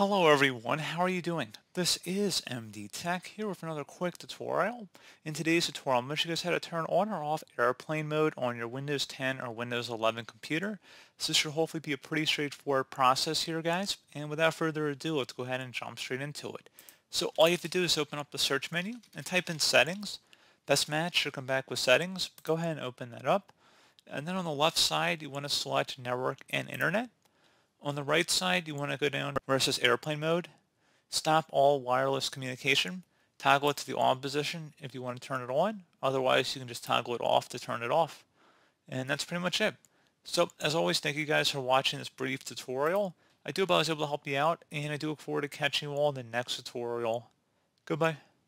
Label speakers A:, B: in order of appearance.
A: Hello everyone, how are you doing? This is MD Tech here with another quick tutorial. In today's tutorial, I'm going to show you guys how to turn on or off airplane mode on your Windows 10 or Windows 11 computer. So this should hopefully be a pretty straightforward process here guys. And without further ado, let's go ahead and jump straight into it. So all you have to do is open up the search menu and type in settings. Best match should come back with settings. Go ahead and open that up. And then on the left side, you want to select network and internet. On the right side, you want to go down versus airplane mode. Stop all wireless communication. Toggle it to the on position if you want to turn it on. Otherwise, you can just toggle it off to turn it off. And that's pretty much it. So, as always, thank you guys for watching this brief tutorial. I do hope I was able to help you out, and I do look forward to catching you all in the next tutorial. Goodbye.